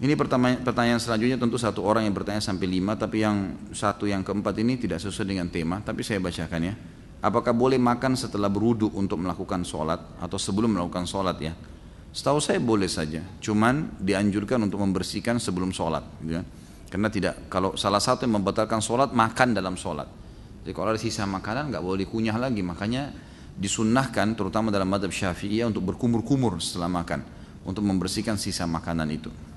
Ini pertanyaan, pertanyaan selanjutnya tentu satu orang yang bertanya sampai lima, tapi yang satu yang keempat ini tidak sesuai dengan tema, tapi saya bacakan ya. Apakah boleh makan setelah berudu untuk melakukan sholat atau sebelum melakukan sholat ya? Setahu saya boleh saja, cuman dianjurkan untuk membersihkan sebelum sholat, gitu kan. Karena tidak kalau salah satu yang membatalkan sholat makan dalam sholat. Jadi kalau ada sisa makanan nggak boleh dikunyah lagi, makanya disunnahkan terutama dalam madhab syafi'i untuk berkumur-kumur setelah makan untuk membersihkan sisa makanan itu.